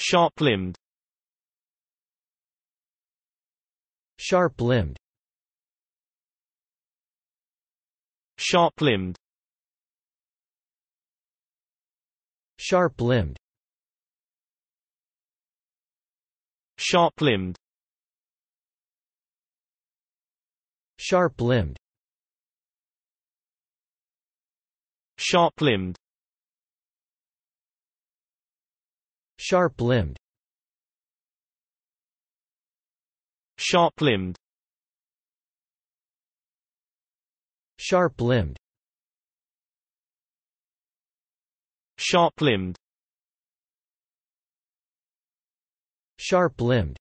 Sharp-limbed Sharp-limbed Sharp-limbed Sharp-limbed Sharp-limbed Sharp-limbed Sharp-limbed Sharp-limbed Sharp-limbed Sharp-limbed Sharp-limbed Sharp-limbed